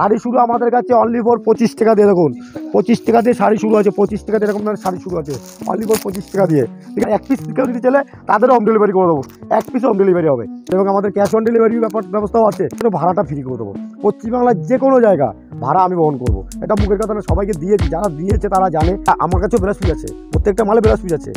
শাড়ি শুরু আমাদের কাছে অনলি ফোর পঁচিশ টাকা দিয়ে দেখুন পঁচিশ টাকা দিয়ে শাড়ি শুরু আছে পঁচিশ টাকা দিয়ে এরকম শাড়ি শুরু আছে অনলি ফোর পঁচিশ টাকা দিয়ে ঠিক আছে এক পিস কেউ যদি চলে তাদের হোম ডেলিভারি করে দেবো এক পিস হোম ডেলিভারি হবে এবং আমাদের ক্যাশ অন ডেলিভারি ব্যাপার ব্যবস্থাও আছে কিন্তু ভাড়াটা ফ্রি করে দেবো পশ্চিমবাংলার যে কোনো জায়গা ভাড়া আমি বহন করবো এটা মুখের কথা না সবাইকে দিয়েছি যারা দিয়েছে তারা জানে আমার কাছেও বেলাস আছে প্রত্যেকটা মালে বেলাস আছে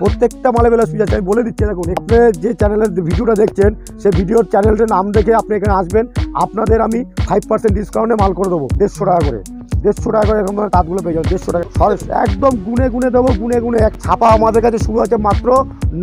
প্রত্যেকটা মালে বেলাস আছে আমি বলে দিচ্ছি দেখুন এখানে যে চ্যানেলের ভিডিওটা দেখছেন সেই ভিডিওর চ্যানেলটার নাম দেখে আপনি এখানে আসবেন আপনাদের আমি ফাইভ পার্সেন্ট ডিসকাউন্টে মাল করে দেবো দেড়শো টাকা করে দেড়শো টাকা করে এরকম কাজগুলো পেয়ে যাবো দেড়শো টাকা সরেস একদম গুনে গুনে দেবো গুনে গুনে এক ছাপা আমাদের কাছে শুরু আছে মাত্র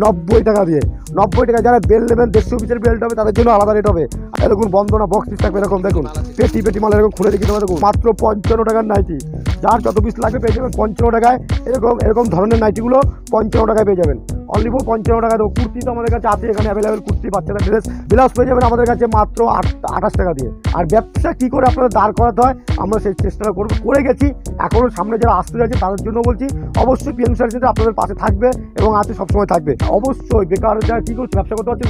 নব্বই টাকা দিয়ে নব্বই টাকা যারা বেল নেবেন দেড়শো পিসের বেল্ট হবে তাদের জন্য আলাদা রেট হবে এরকম বন্দনা বক্স পিস থাকবে এরকম দেখুন পেটি পেটি মাল এরকম খুলে দেখি দেখুন মাত্র পঞ্চান্ন টাকার নাইটি যার যত পিস লাগবে পেয়ে যাবেন পঞ্চান্ন টাকায় এরকম এরকম ধরনের নাইটিগুলো পঞ্চান্ন টাকায় পেয়ে যাবেন অনলি ফোর পঞ্চান্ন টাকা দেবো কুর্তি তো আমাদের কাছে আছে এখানে অ্যাভেলেবেল কুর্তি বাচ্চাদের ড্রেস ব্লাউজ পেয়ে যাবেন আমাদের কাছে মাত্র আঠাশ টাকা দিয়ে আর ব্যবসা কী করে আপনাদের দাঁড় করাতে হয় আমরা সেই চেষ্টাটা করবো করে গেছি এখনও সামনে যারা আসতে যাচ্ছে তাদের জন্য বলছি অবশ্যই পিএম সার্ভিস সেন্টার আপনাদের পাশে থাকবে এবং আছে সবসময় থাকবে অবশ্যই বেকার যারা কী করছে ব্যবসা করতে পারছে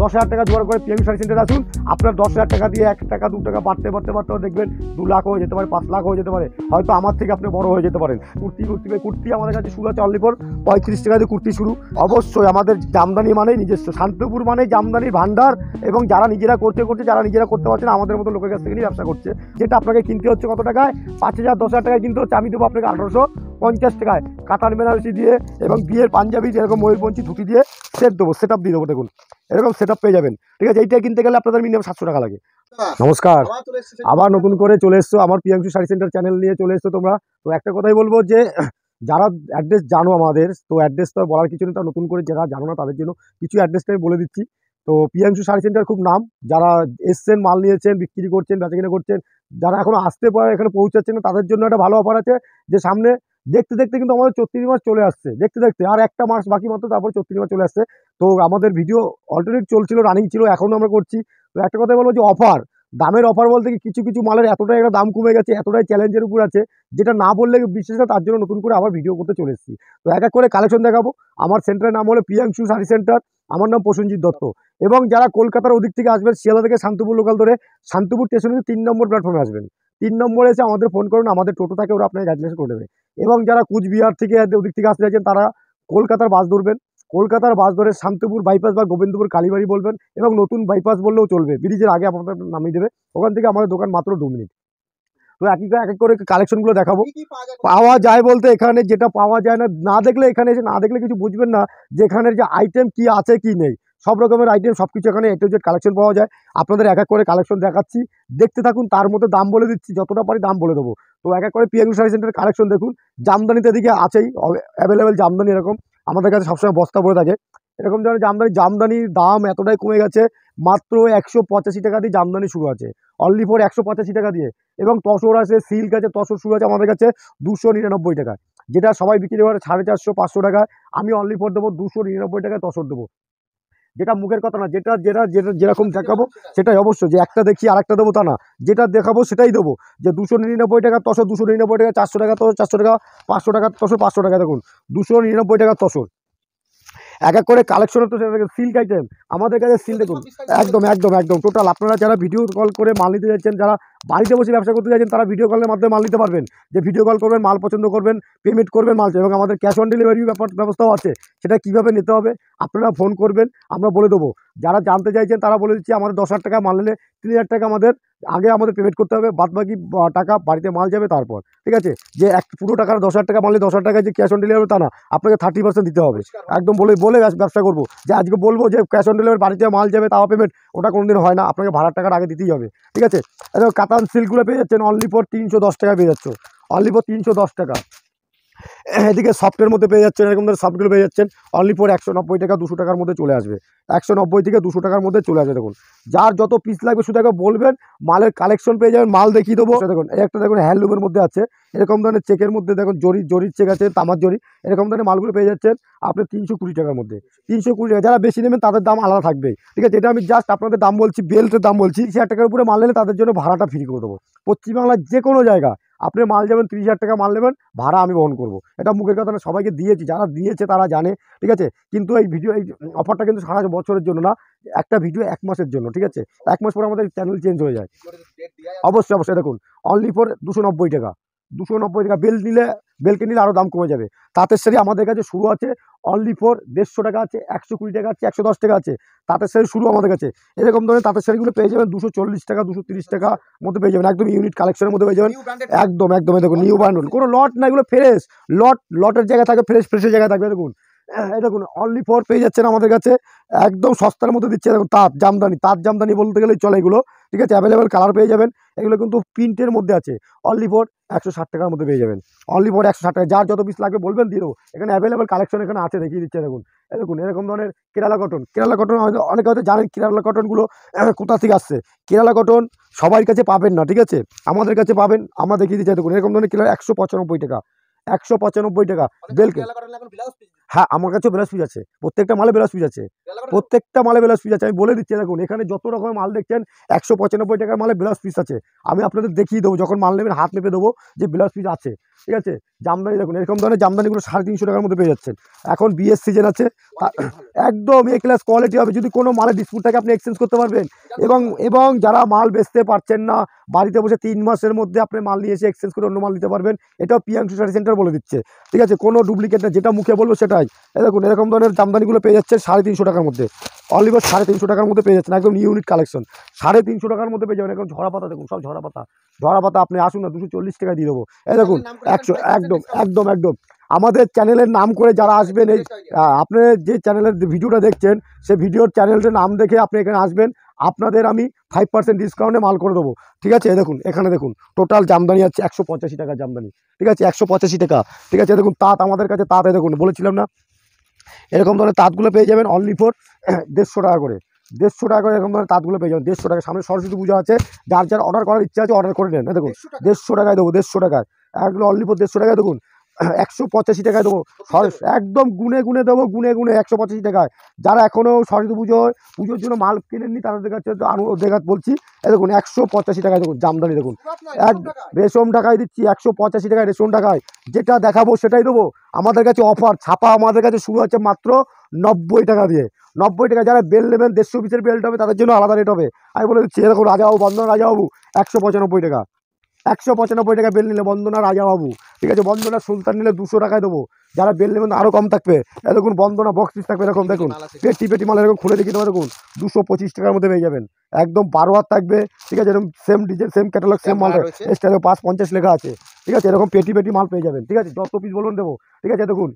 দশ হাজার টাকা জোগাড় করে পিএম সার্ভিস সেন্টার আসুন আপনার দশ হাজার টাকা দিয়ে এক টাকা দু টাকা বাড়তে বাড়তে বাড়তে দেখবেন দু লাখ হয়ে যেতে পারে পাঁচ লাখ হয়ে যেতে পারে হয়তো আমার থেকে আপনি বড় হয়ে যেতে পারেন কুর্তি কুর্তি কুর্তি আমাদের কাছে শুরু আছে অনলি ফোর পঁয়ত্রিশ টাকা দিয়ে কুর্তি শুরু অবশ্যই আমাদের জামদানি মানেই নিজস্ব শান্তপুর মানে জামদানির ভান্ডার এবং যারা নিজেরা করতে করছে যারা নিজেরা করতে পারছে না আমাদের মতো লোকের কাছ থেকে ব্যবসা করছে যেটা আপনাকে কিনতে হচ্ছে কত টাকায় পাঁচ হাজার দশ হাজার টাকায় কিনতে হচ্ছে আমি দেবো আপনাকে আঠারোশো পঞ্চাশ টাকায় কাতার বেনারসি দিয়ে এবং বিয়ের পাঞ্জাবি যেরকম ময়ূরপঞ্চি ধুতি দিয়ে সেট দেবো সেট আপ দিয়ে দেবো দেখুন এরকম সেট আপ পেয়ে যাবেন ঠিক আছে এইটা কিনতে গেলে আপনাদের মিনিমাম সাতশো টাকা লাগে নমস্কার আবার নতুন করে চলে এসছো আমার প্রিয়াংশু শাড়ি সেন্টার চ্যানেল নিয়ে চলে এসছো তোমরা তো একটা কথাই বলবো যে যারা অ্যাড্রেস জানো আমাদের তো অ্যাড্রেস তো বলার কিছু নেই তারা নতুন করে যারা জানো না তাদের জন্য কিছু অ্যাড্রেসটা আমি বলে দিচ্ছি তো পিএমসু শাড়ি সেন্টার খুব নাম যারা এসছেন মাল নিয়েছেন বিক্রি করছেন বেচাকিনা করছেন যারা এখনও আসতে পারে এখানে পৌঁছাচ্ছেন না তাদের জন্য একটা ভালো অফার আছে যে সামনে দেখতে দেখতে কিন্তু আমাদের চত্রিশ মাস চলে আসছে দেখতে দেখতে আর একটা মাস বাকি মাত্র তারপর চত্রিশ মাস চলে আসছে তো আমাদের ভিডিও অলরেডি চলছিল রানিং ছিল এখনও আমরা করছি তো একটা কথা বলবো যে অফার দামের অফার বলতে কি কিছু কিছু মালের এতটাই একটা দাম কমে গেছে এতটাই চ্যালেঞ্জের উপর আছে যেটা না বললে বিশেষ তার জন্য নতুন করে আবার ভিডিও করতে চলে এসেছি তো এক এক করে কালেকশন দেখাবো আমার সেন্টারের নাম হলো প্রিয়াংশু শাড়ি সেন্টার আমার নাম প্রসেনজিৎ দত্ত এবং যারা কলকাতার ওদিক থেকে আসবেন শিয়ালদা থেকে শান্তিপুর লোকাল ধরে শান্তিপুর স্টেশনে তিন নম্বর প্ল্যাটফর্মে আসবেন তিন নম্বরে এসে আমাদের ফোন করুন আমাদের টোটো থাকে ওরা আপনাকে গাইডলাইন করে দেবে এবং যারা কুচবিহার থেকে ওদিক থেকে আসতে চাইছেন তারা কলকাতার বাস ধরবেন কলকাতার বাস ধরে শান্তিপুর বাইপাস বা গোবিন্দপুর কালীবাড়ি বলবেন এবং নতুন বাইপাস বললেও চলবে ব্রিজের আগে আপনাদের নামিয়ে দেবে ওখান থেকে আমাদের দোকান মাত্র দু মিনিট তো এক এক করে কালেকশনগুলো দেখাবো পাওয়া যায় বলতে এখানে যেটা পাওয়া যায় না না দেখলে এখানে এসে না দেখলে কিছু বুঝবেন না যে এখানের যে আইটেম কি আছে কি নেই সব রকমের আইটেম সব কিছু এখানে একটু যে কালেকশন পাওয়া যায় আপনাদের এক এক করে কালেকশন দেখাচ্ছি দেখতে থাকুন তার মধ্যে দাম বলে দিচ্ছি যতটা পারি দাম বলে দেবো তো এক এক করে পিয়াঙ্গু শাড়ি সেন্টারের কালেকশন দেখুন জামদানিতে এদিকে আছেই অ্যাভেলেবেল জামদানি এরকম আমাদের কাছে সবসময় বস্তা পড়ে থাকে এরকম ধরনের জামদানি জামদানির দাম এতটাই কমে গেছে মাত্র একশো পঁচাশি টাকা দিয়ে জামদানি শুরু আছে অনলি ফোর একশো পঁচাশি টাকা দিয়ে এবং তসর আছে সিল্ক আছে তসর শুরু আছে আমাদের কাছে দুশো নিরানব্বই টাকা যেটা সবাই বিক্রি করে সাড়ে চারশো পাঁচশো টাকা আমি অনলি ফোর দেবো দুশো নিরানব্বই টাকায় তসর দেবো যেটা মুখের কথা না যেটা যেটা যেটা যেরকম দেখাবো সেটাই অবশ্যই যে একটা দেখি আর একটা দেবো তা না যেটা দেখাবো সেটাই দেবো যে দুশো নিরানব্বই টাকা তসর দুশো নিরানব্বই টাকা চারশো টাকা তসর চারশো টাকা পাঁচশো টাকা তসর পাঁচশো টাকা দেখুন দুশো নিরানব্বই টাকা তসর এক এক করে কালেকশন হতো সিল আইটেম আমাদের কাছে সিল দেখুন একদম একদম একদম টোটাল আপনারা যারা ভিডিও কল করে মাল নিতে যাচ্ছেন যারা বাড়িতে বসে ব্যবসা করতে যাচ্ছেন তারা ভিডিও কলের মাধ্যমে মাল নিতে পারবেন যে ভিডিও কল করবেন মাল পছন্দ করবেন পেমেন্ট করবেন মাল এবং আমাদের ক্যাশ অন ডেলিভারি ব্যাপার ব্যবস্থাও আছে সেটা কীভাবে নিতে হবে আপনারা ফোন করবেন আমরা বলে দেবো যারা জানতে চাইছেন তারা বলে দিচ্ছি আমাদের দশ হাজার টাকা নিলে তিন হাজার টাকা আমাদের আগে আমাদের পেমেন্ট করতে হবে বাদ বাকি টাকা বাড়িতে মাল যাবে তারপর ঠিক আছে যে এক পুরো টাকার দশ হাজার টাকা মানলে দশ হাজার টাকা যে ক্যাশ অন ডেলিভারি তা না আপনাকে থার্টি পার্সেন্ট দিতে হবে একদম বলে বলে ব্যবসা করবো যে আজকে বলবো যে ক্যাশ অন ডেলিভারি বাড়িতে মাল যাবে তাও পেমেন্ট ওটা কোনোদিন হয় না আপনাকে ভাড়ার টাকার আগে দিতেই হবে ঠিক আছে কাতান সিল্কগুলো পেয়ে যাচ্ছেন অনলি ফর তিনশো দশ টাকা পেয়ে যাচ্ছ অনলি ফর তিনশো দশ টাকা এদিকে সফটের মধ্যে পেয়ে যাচ্ছেন এরকম ধরে সফটগুলো পেয়ে যাচ্ছেন অনলি ফোর একশো নব্বই টাকা দুশো টাকার মধ্যে চলে আসবে একশো নব্বই থেকে দুশো টাকার মধ্যে চলে আসবে দেখুন যার যত পিস লাগবে শুধু একবার বলবেন মালের কালেকশন পেয়ে যাবেন মাল দেখিয়ে দেবো আচ্ছা, দেখুন একটা দেখুন হ্যান্ডলুমের মধ্যে আছে এরকম ধরনের চেকের মধ্যে দেখুন জরি জরির চেক আছে তামার জরি এরকম ধরনের মালগুলো পেয়ে যাচ্ছেন আপনি তিনশো কুড়ি টাকার মধ্যে তিনশো কুড়ি টাকা যারা বেশি নেবেন তাদের দাম আলাদা থাকবে ঠিক আছে এটা আমি জাস্ট আপনাদের দাম বলছি বেল্টের দাম বলছি তিরিশ হাজার টাকার উপরে মাল নিলে তাদের জন্য ভাড়াটা ফ্রি করে দেবো পশ্চিমবাংলার যে কোনো জায়গা আপনি মাল যাবেন তিরিশ হাজার টাকা মাল নেবেন ভাড়া আমি বহন করব। এটা মুখের কথা আমি সবাইকে দিয়েছি যারা দিয়েছে তারা জানে ঠিক আছে কিন্তু এই ভিডিও এই অফারটা কিন্তু সারা বছরের জন্য না একটা ভিডিও এক মাসের জন্য ঠিক আছে এক মাস পরে আমাদের চ্যানেল চেঞ্জ হয়ে যায় অবশ্যই অবশ্যই দেখুন অনলি ফর দুশো টাকা দুশো নব্বই টাকা বেল নিলে বেলকে নিলে আরও দাম কমে যাবে তাঁতের শাড়ি আমাদের কাছে শুরু আছে অনলি ফোর দেড়শো টাকা আছে একশো কুড়ি টাকা আছে একশো দশ টাকা আছে তাঁতের শাড়ি শুরু আমাদের কাছে এরকম ধরনের তাঁতের শাড়িগুলো পেয়ে যাবেন দুশো চল্লিশ টাকা দুশো তিরিশ টাকা মধ্যে পেয়ে যাবেন একদম ইউনিট কালেকশনের মধ্যে পেয়ে যাবেন একদম একদম দেখুন নিউ ব্র্যান্ড কোনো লট না এগুলো ফ্রেশ লট লটের জায়গায় থাকবে ফ্রেশ ফ্রেশের জায়গায় থাকবে দেখুন দেখুন অনলি ফোর পেয়ে যাচ্ছেন আমাদের কাছে একদম সস্তার মধ্যে দিচ্ছে দেখুন তাঁত জামদানি তাঁত জামদানি বলতে গেলেই চলে এগুলো ঠিক আছে অ্যাভেলেবেল কালার পেয়ে যাবেন এগুলো কিন্তু প্রিন্টের মধ্যে আছে অনলি ফোর একশো ষাট টাকার মধ্যে পেয়ে যাবেন অনলি ফোর একশো ষাট টাকা যার যত পিস লাগবে বলবেন দিয়ে এখানে অ্যাভেলেবেল কালেকশন এখানে আছে দেখিয়ে দিচ্ছে দেখুন দেখুন এরকম ধরনের কেরালা কটন কেরালা কটন অনেকে হয়তো জানেন কেরালা কটনগুলো কোথা থেকে আসছে কেরালা কটন সবার কাছে পাবেন না ঠিক আছে আমাদের কাছে পাবেন আমরা দেখিয়ে দিচ্ছি দেখুন এরকম ধরনের কেরালা একশো পঁচানব্বই টাকা একশো পঁচানব্বই টাকা বেলকে হ্যাঁ আমার কাছেও ব্লাউজ পিস আছে প্রত্যেকটা মালে ব্লাউজ পিস আছে প্রত্যেকটা মালে ব্লাউজ পিস আছে আমি বলে দিচ্ছি দেখুন এখানে যত রকমের মাল দেখছেন একশো পঁচানব্বই টাকার মালে ব্লাউজ পিস আছে আমি আপনাদের দেখিয়ে দেবো যখন মাল নেবেন হাত নেপে দেবো যে ব্লাউজ পিস আছে ঠিক আছে জামদানি দেখুন এরকম ধরনের জামদানিগুলো সাড়ে তিনশো টাকার মধ্যে পেয়ে যাচ্ছেন এখন বিএস সিজন আছে একদম এ ক্লাস কোয়ালিটি হবে যদি কোনো মালের ডিসপুট থাকে আপনি এক্সচেঞ্জ করতে পারবেন এবং এবং যারা মাল বেচতে পারছেন না বাড়িতে বসে তিন মাসের মধ্যে আপনি মাল নিয়ে এসে এক্সচেঞ্জ করে অন্য মাল নিতে পারবেন এটাও পিয়াংশু শাড়ি সেন্টার বলে দিচ্ছে ঠিক আছে কোনো ডুপ্লিকেট না যেটা মুখে বলবো সেটাই দেখুন এরকম ধরনের জামদানিগুলো পেয়ে যাচ্ছে সাড়ে তিনশো টাকার মধ্যে অলিভার সাড়ে তিনশো টাকার মধ্যে পেয়ে যাচ্ছেন একদম ইউনিট কালেকশন সাড়ে তিনশো টাকার মধ্যে পেয়ে যাবেন এখন ঝরা পাতা দেখুন সব ঝরা পাতা ঝরা পাতা আপনি আসুন না দুশো চল্লিশ টাকায় দিয়ে দেবো এ দেখুন একশো একদম একদম একদম আমাদের চ্যানেলের নাম করে যারা আসবেন এই আপনি যে চ্যানেলের ভিডিওটা দেখছেন সে ভিডিওর চ্যানেলটার নাম দেখে আপনি এখানে আসবেন আপনাদের আমি ফাইভ পার্সেন্ট ডিসকাউন্টে মাল করে দেবো ঠিক আছে দেখুন এখানে দেখুন টোটাল জামদানি আছে একশো পঁচাশি টাকা জামদানি ঠিক আছে একশো পঁচাশি টাকা ঠিক আছে দেখুন তাঁত আমাদের কাছে তাঁতে দেখুন বলেছিলাম না এরকম ধরনের তাঁতগুলো পেয়ে যাবেন অনলি ফোর দেড়শো টাকা করে দেড়শো টাকা করে এরকম ধরনের তাঁতগুলো পেয়ে যাবেন দেড়শো টাকা সামনে সরস্বতী পুজো আছে যার যার অর্ডার করার ইচ্ছা আছে অর্ডার করে নেন দেখুন দেড়শো টাকায় দেবো দেড়শো টাকায় একগুলো অনলি ফোর দেড়শো টাকায় দেখুন একশো পঁচাশি টাকায় দেবো সরস একদম গুনে গুনে দেবো গুনে গুনে একশো পঁচাশি টাকায় যারা এখনও সরস্বতী পুজোয় পুজোর জন্য মাল কিনেননি তাদের কাছে আরও কাছে বলছি এ দেখুন একশো পঁচাশি টাকায় দেখুন জামদানি দেখুন এক রেশম টাকায় দিচ্ছি একশো পঁচাশি টাকায় রেশম টাকায় যেটা দেখাবো সেটাই দেবো আমাদের কাছে অফার ছাপা আমাদের কাছে শুরু হচ্ছে মাত্র নব্বই টাকা দিয়ে নব্বই টাকা যারা বেল নেবেন দেড়শো পিসের বেল্ট হবে তাদের জন্য আলাদা রেট হবে আমি বলে দিচ্ছি দেখুন রাজাবাবু বন্ধন রাজাবাবু একশো পঁচানব্বই টাকা একশো পঁচানব্বই টাকা বেল নিলে বন্দনা রাজাবাবু ঠিক আছে বন্দনা সুলতান নিলে দুশো টাকায় দেবো যারা বেল নেবেন আরও কম থাকবে দেখুন বন্দনা বক্স পিস থাকবে এরকম দেখুন পেটি পেটি মাল এরকম খুলে দেখি তোমার দেখুন দুশো পঁচিশ টাকার মধ্যে পেয়ে যাবেন একদম বারো হাত থাকবে ঠিক আছে এরকম same design same catalogue same মাল এক্সট্রা পাঁচ পঞ্চাশ লেখা আছে ঠিক আছে এরকম পেটি পেটি মাল পেয়ে যাবেন ঠিক আছে যত পিস বলুন দেবো ঠিক আছে দেখুন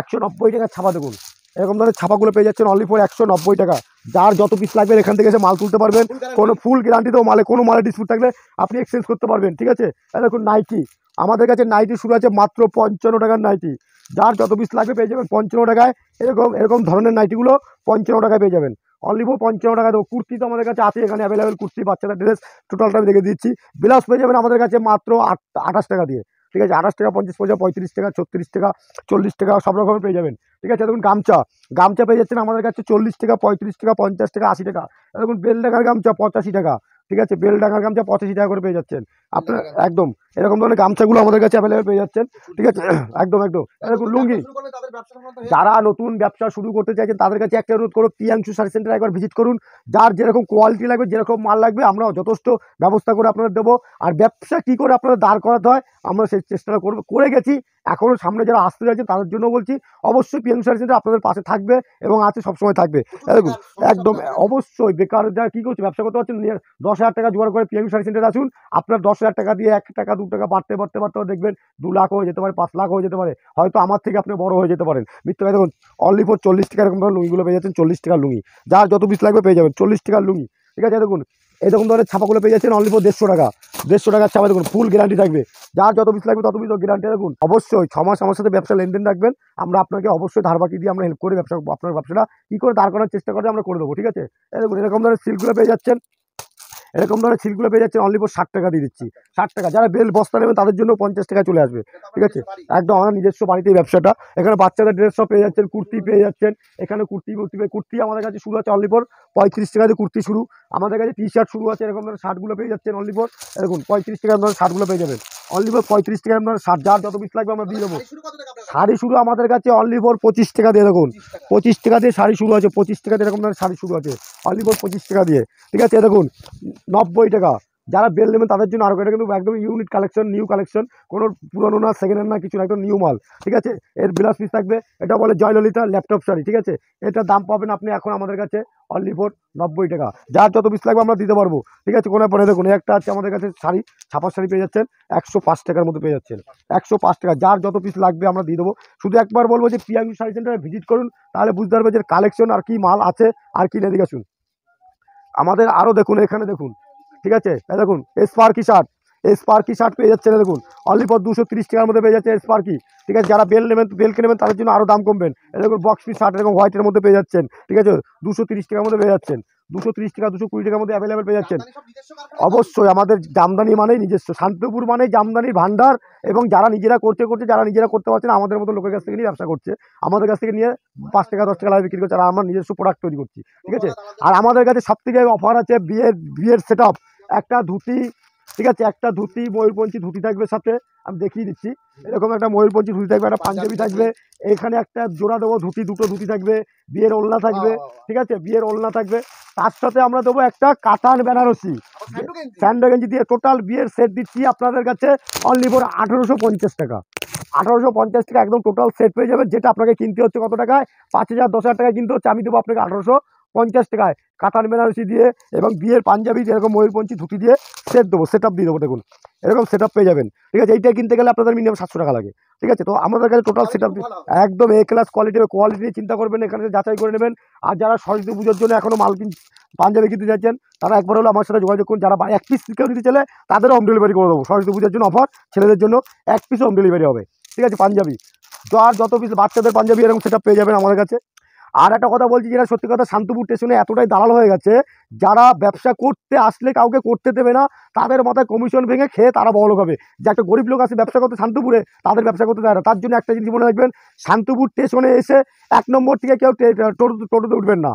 একশো নব্বই টাকা ছাপা দেখুন এরকম ধরনের ছাপাগুলো পেয়ে যাচ্ছেন অনলি ফোর একশো টাকা যার যত পিস লাগবে এখান থেকে এসে মাল তুলতে পারবেন কোনো ফুল গ্যারান্টিতেও মালে কোনো মালে ডিসপুট থাকলে আপনি এক্সচেঞ্জ করতে পারবেন ঠিক আছে দেখুন নাইটি আমাদের কাছে নাইটি শুরু আছে মাত্র পঞ্চান্ন টাকার নাইটি যার যত পিস লাগবে পেয়ে যাবেন পঞ্চান্ন টাকায় এরকম এরকম ধরনের নাইটিগুলো পঞ্চান্ন টাকায় পেয়ে যাবেন অনলি ফোর পঞ্চান্ন টাকা দেবো কুর্তি তো আমাদের কাছে আছে এখানে অ্যাভেলেবেল কুর্তি বাচ্চাদের ড্রেস টোটালটা আমি দেখে দিচ্ছি ব্লাউজ পেয়ে যাবেন আমাদের কাছে মাত্র আট আঠাশ টাকা দিয়ে ঠিক আছে আঠাশ টাকা পঞ্চাশ পয়সা পঁয়ত্রিশ টাকা ছত্রিশ টাকা চল্লিশ টাকা সব রকমের পেয়ে যাবেন ঠিক আছে দেখুন গামছা গামছা পেয়ে যাচ্ছেন আমাদের কাছে চল্লিশ টাকা পঁয়ত্রিশ টাকা পঞ্চাশ টাকা আশি টাকা দেখুন বেল ডাকার গামছা পঁচাশি টাকা ঠিক আছে বেল ডাকার গামছা পঁচাশি টাকা করে পেয়ে যাচ্ছেন আপনার একদম এরকম ধরনের গামছাগুলো আমাদের কাছে অ্যাভেলেবেল পেয়ে যাচ্ছেন ঠিক আছে একদম একদম এরকম লুঙ্গি যারা নতুন ব্যবসা শুরু করতে চাইছেন তাদের কাছে একটা অনুরোধ করো প্রিয়াংশু সার্ভিস সেন্টার একবার ভিজিট করুন যার যেরকম কোয়ালিটি লাগবে যেরকম মাল লাগবে আমরা যথেষ্ট ব্যবস্থা করে আপনাদের দেবো আর ব্যবসা কি করে আপনাদের দাঁড় করাতে হয় আমরা সেই চেষ্টাটা করবো করে গেছি এখনও সামনে যারা আসতে চাইছেন তাদের জন্য বলছি অবশ্যই পিএম সার্ভিস সেন্টার আপনাদের পাশে থাকবে এবং আছে সবসময় থাকবে এরকম একদম অবশ্যই বেকার যারা কী করছে ব্যবসা করতে পারছেন দশ হাজার টাকা জোগাড় করে পিএম সার্ভিস সেন্টারে আসুন আপনার দশ হাজার টাকা দিয়ে এক টাকা দু টাকা বাড়তে বাড়তে বাড়তে দেখবেন দু লাখ হয়ে যেতে পারে পাঁচ লাখ হয়ে যেতে পারে হয়তো আমার থেকে আপনি বড় হয়ে যেতে পারেন মিত্র ভাই দেখুন অনলি ফোর চল্লিশ টাকা এরকম ধরনের লুঙ্গিগুলো পেয়ে যাচ্ছেন চল্লিশ টাকার লুঙ্গি যার যত পিস লাগবে পেয়ে যাবেন চল্লিশ টাকার লুঙ্গি ঠিক আছে দেখুন এরকম ধরনের ছাপাগুলো পেয়ে যাচ্ছেন অনলি দেড়শো টাকা দেড়শো টাকার ছাপা দেখুন ফুল গ্যারান্টি থাকবে যার যত পিস লাগবে তত পিস গ্যারান্টি দেখুন অবশ্যই ছ মাস আমার সাথে ব্যবসা লেনদেন রাখবেন আমরা আপনাকে অবশ্যই ধার বাকি দিয়ে আমরা হেল্প করে ব্যবসা আপনার ব্যবসাটা কী করে দাঁড় করার চেষ্টা করে আমরা করে দেবো ঠিক আছে এরকম এরকম ধরনের সিলগুলো পেয়ে যাচ্ছেন এরকম ধরনের ছিলগুলো পেয়ে যাচ্ছেন অনলি ফোর ষাট টাকা দিয়ে দিচ্ছি ষাট টাকা যারা বেল বস্তা নেবেন তাদের জন্য পঞ্চাশ টাকা চলে আসবে ঠিক আছে একদম আমার নিজস্ব বাড়িতে ব্যবসাটা এখানে বাচ্চাদের ড্রেস সব পেয়ে যাচ্ছেন কুর্তি পেয়ে যাচ্ছেন এখানে কুর্তি কুর্তি পেয়ে কুর্তি আমাদের কাছে শুরু আছে অনলি ফোর পঁয়ত্রিশ টাকা দিয়ে কুর্তি শুরু আমাদের কাছে টি শার্ট শুরু আছে এরকম ধরনের শার্টগুলো পেয়ে যাচ্ছেন অনলি ফোর এরকম পঁয়ত্রিশ টাকা ধরনের শার্টগুলো পেয়ে যাবেন অনলি ফোর পঁয়ত্রিশ টাকা ধরেন ষাট যার যত পিস লাগবে আমরা দিয়ে দেবো শাড়ি শুরু আমাদের কাছে অনলি ফোর পঁচিশ টাকা দিয়ে দেখুন পঁচিশ টাকা দিয়ে শাড়ি শুরু আছে পঁচিশ টাকা দিয়ে এরকম ধরনের শাড়ি শুরু আছে অনলি ফোর পঁচিশ টাকা দিয়ে ঠিক আছে দেখুন নব্বই টাকা যারা বেল নেবেন তাদের জন্য আরও এটা কিন্তু একদম ইউনিট কালেকশন নিউ কালেকশন কোনো পুরনো না সেকেন্ড হ্যান্ড না কিছু না একদম নিউ মাল ঠিক আছে এর বিলাস পিস থাকবে এটা বলে জয়ললিতা ল্যাপটপ সরি ঠিক আছে এটার দাম পাবেন আপনি এখন আমাদের কাছে অনলি ফোর নব্বই টাকা যার যত পিস লাগবে আমরা দিতে পারবো ঠিক আছে কোনো পরে দেখুন একটা আছে আমাদের কাছে শাড়ি ছাপার শাড়ি পেয়ে যাচ্ছেন একশো পাঁচ টাকার মতো পেয়ে যাচ্ছেন একশো পাঁচ টাকা যার যত পিস লাগবে আমরা দিয়ে দেবো শুধু একবার বলবো যে পিয়াঙ্গু শাড়ি সেন্টারে ভিজিট করুন তাহলে বুঝতে পারবে যে কালেকশন আর কি মাল আছে আর কি নেদিকে আসুন আমাদের আরও দেখুন এখানে দেখুন ঠিক আছে দেখুন স্পার্কি শার্ট এই স্পার্কি শার্ট পেয়ে যাচ্ছেন দেখুন অনলি পর দুশো তিরিশ টাকার মধ্যে পেয়ে যাচ্ছে স্পার্কি ঠিক আছে যারা বেল নেবেন বেলকে নেবেন তাদের জন্য আরও দাম কমবেন দেখুন বক্স পিস শার্ট এরকম হোয়াইটের মধ্যে পেয়ে যাচ্ছেন ঠিক আছে দুশো তিরিশ টাকার মধ্যে পেয়ে যাচ্ছেন দুশো তিরিশ টাকা দুশো কুড়ি টাকার মধ্যে অ্যাভেলেবেল পেয়ে যাচ্ছেন অবশ্যই আমাদের জামদানি মানেই নিজস্ব শান্তিপুর মানে জামদানির ভাণ্ডার এবং যারা নিজেরা করতে করছে যারা নিজেরা করতে পারছেন আমাদের মতো লোকের কাছ থেকে নিয়ে ব্যবসা করছে আমাদের কাছ থেকে নিয়ে পাঁচ টাকা দশ টাকা বিক্রি করছে আর আমার নিজস্ব প্রোডাক্ট তৈরি করছি ঠিক আছে আর আমাদের কাছে সব থেকে অফার আছে বিয়ের বিয়ের সেট একটা ধুতি ঠিক আছে একটা ধুতি ময়ূরপঞ্চি ধুতি থাকবে সাথে আমি দেখিয়ে দিচ্ছি এরকম একটা ময়ূরপঞ্চী ধুতি থাকবে একটা পাঞ্জাবি থাকবে এখানে একটা জোড়া দেবো ধুতি দুটো ধুতি থাকবে বিয়ের ওলনা থাকবে ঠিক আছে বিয়ের ওলনা থাকবে তার সাথে আমরা দেবো একটা কাতান বেনারসি স্যান্ডো গেঞ্জি দিয়ে টোটাল বিয়ের সেট দিচ্ছি আপনাদের কাছে অনলি ফোর আঠেরোশো পঞ্চাশ টাকা আঠারোশো পঞ্চাশ টাকা একদম টোটাল সেট পেয়ে যাবে যেটা আপনাকে কিনতে হচ্ছে কত টাকায় পাঁচ হাজার দশ হাজার টাকায় কিনতে হচ্ছে আমি দেবো আপনাকে আঠারোশো পঞ্চাশ টাকায় কাতার বেনারসি দিয়ে এবং বিয়ের পাঞ্জাবি যেরকম ময়ূরপঞ্চী ধুতি দিয়ে সেট দেবো সেট আপ দিয়ে দেবো দেখুন এরকম সেট আপ পেয়ে যাবেন ঠিক আছে এইটা কিনতে গেলে আপনাদের মিনিমাম সাতশো টাকা লাগে ঠিক আছে তো আমাদের কাছে টোটাল সেট আপ একদম এ ক্লাস কোয়ালিটি কোয়ালিটি চিন্তা করবেন এখানে যাচাই করে নেবেন আর যারা সরস্বতী পুজোর জন্য এখনও মাল কিন পাঞ্জাবি কিনতে যাচ্ছেন তারা একবার হলো আমার সাথে যোগাযোগ করুন যারা এক পিস কেউ নিতে চলে তাদেরও হোম ডেলিভারি করে দেবো সরস্বতী পুজোর জন্য অফার ছেলেদের জন্য এক পিস হোম ডেলিভারি হবে ঠিক আছে পাঞ্জাবি তো আর যত পিস বাচ্চাদের পাঞ্জাবি এরকম সেটা পেয়ে যাবেন আমাদের কাছে আর একটা কথা বলছি যেটা সত্যি কথা শান্তিপুর স্টেশনে এতটাই দালাল হয়ে গেছে যারা ব্যবসা করতে আসলে কাউকে করতে দেবে না তাদের মাথায় কমিশন ভেঙে খেয়ে তারা বড় হবে যে একটা গরিব লোক আসে ব্যবসা করতে শান্তিপুরে তাদের ব্যবসা করতে দেয় না তার জন্য একটা জিনিস মনে রাখবেন শান্তিপুর স্টেশনে এসে এক নম্বর থেকে কেউ টোটোতে উঠবেন না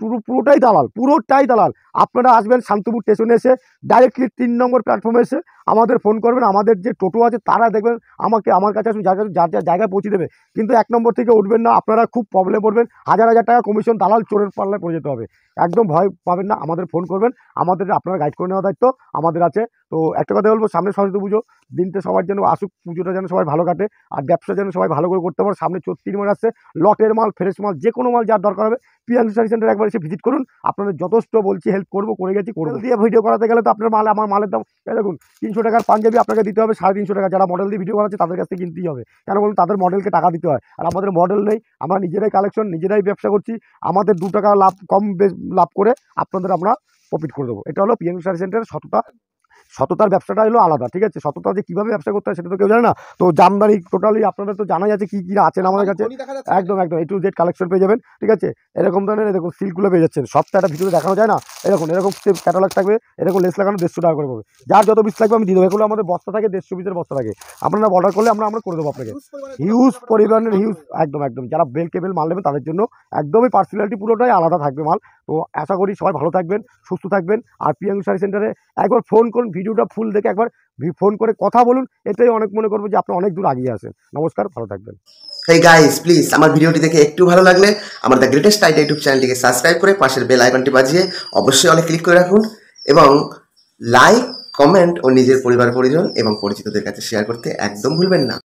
পুরো পুরোটাই দালাল পুরোটাই দালাল আপনারা আসবেন শান্তিপুর স্টেশনে এসে ডাইরেক্টলি তিন নম্বর প্ল্যাটফর্মে এসে আমাদের ফোন করবেন আমাদের যে টোটো আছে তারা দেখবেন আমাকে আমার কাছে আসুন যার কাছে যার যার জায়গায় পৌঁছে দেবে কিন্তু এক নম্বর থেকে উঠবেন না আপনারা খুব প্রবলেম পড়বেন হাজার হাজার টাকা কমিশন দালাল চোরের পাল্লায় পড়ে যেতে হবে একদম ভয় পাবেন না আমাদের ফোন করবেন আমাদের আপনারা গাইড করে নেওয়া দায়িত্ব আমাদের আছে তো একটা কথা বলবো সামনে সরস্বতী পুজো দিনটা সবার যেন আসুক পুজোটা যেন সবাই ভালো কাটে আর ব্যবসা যেন সবাই ভালো করে করতে পারে সামনে চত্রিশ মাল আসছে লটের মাল ফ্রেশ মাল যে কোনো মাল যার দরকার হবে পিয়ালু সার্ভিস সেন্টার একবার এসে ভিজিট করুন আপনাদের যথেষ্ট বলছি হেল্প করবো করে গেছি করে দিয়ে ভিডিও করাতে গেলে তো আপনার মাল আমার মালের দাম দেখুন তিনশো টাকার পাঞ্জাবি আপনাকে দিতে হবে সাড়ে তিনশো টাকা যারা মডেল দিয়ে ভিডিও করাচ্ছে তাদের কাছ থেকে কিনতেই হবে কেন বলুন তাদের মডেলকে টাকা দিতে হয় আর আমাদের মডেল নেই আমরা নিজেরাই কালেকশন নিজেরাই ব্যবসা করছি আমাদের দু টাকা লাভ কম লাভ করে আপনাদের আমরা প্রফিট করে দেবো এটা হলো পিএম সার্ভিস সেন্টারের সততা সততার ব্যবসাটা হলো আলাদা ঠিক আছে সততা যে কীভাবে ব্যবসা করতে হয় সেটা তো কেউ জানে না তো জামদানি টোটালি আপনাদের তো জানাই আছে কী কী আছেন আমাদের আচ্ছা, কাছে একদম একদম এই টু জেড কালেকশন পেয়ে যাবেন ঠিক আছে এরকম ধরনের দেখুন সিল্কগুলো পেয়ে যাচ্ছেন সব একটা ভিতরে দেখানো যায় না এরকম এরকম ক্যাটালগ থাকবে এরকম লেস লাগানো দেড়শো টাকা করে পাবে যার যত পিস লাগবে আমি দিয়ে দেবো এগুলো আমাদের বস্তা থাকে দেড়শো পিসের বস্তা থাকে আপনারা অর্ডার করলে আমরা আমরা করে দেবো আপনাকে হিউজ পরিমাণের হিউজ একদম একদম যারা বেল কেবেল মাল নেবে তাদের জন্য একদমই পার্সোনালিটি পুরোটাই আলাদা থাকবে মাল তো আশা করি সবাই ভালো থাকবেন সুস্থ থাকবেন আর প্রিয়াঙ্গু সারি সেন্টারে একবার ফোন করুন ভিডিওটা ফুল দেখে একবার ফোন করে কথা বলুন এটাই অনেক মনে করবো যে আপনি অনেক দূর আগিয়ে আসেন নমস্কার ভালো থাকবেন এই গাইস প্লিজ আমার ভিডিওটি দেখে একটু ভালো লাগলে আমার দ্য গ্রেটেস্ট আইডিয়া ইউটিউব চ্যানেলটিকে সাবস্ক্রাইব করে পাশের বেল আইকনটি বাজিয়ে অবশ্যই অনেক ক্লিক করে রাখুন এবং লাইক কমেন্ট ও নিজের পরিবার পরিজন এবং পরিচিতদের কাছে শেয়ার করতে একদম ভুলবেন না